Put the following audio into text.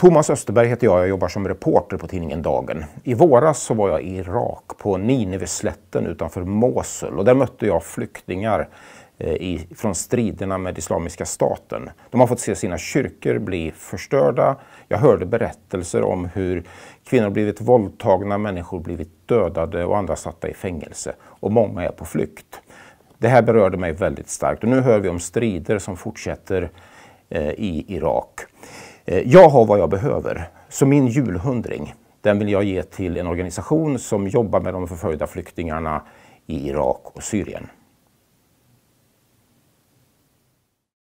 Thomas Österberg heter jag, jag jobbar som reporter på tidningen Dagen. I våras så var jag i Irak på Nineveslätten utanför Mosul och där mötte jag flyktingar eh, i, från striderna med Islamiska staten. De har fått se sina kyrkor bli förstörda. Jag hörde berättelser om hur kvinnor blivit våldtagna, människor blivit dödade och andra satta i fängelse. Och många är på flykt. Det här berörde mig väldigt starkt och nu hör vi om strider som fortsätter eh, i Irak Eh, jag har vad jag behöver, så min julhundring den vill jag ge till en organisation som jobbar med de förföljda flyktingarna i Irak och Syrien.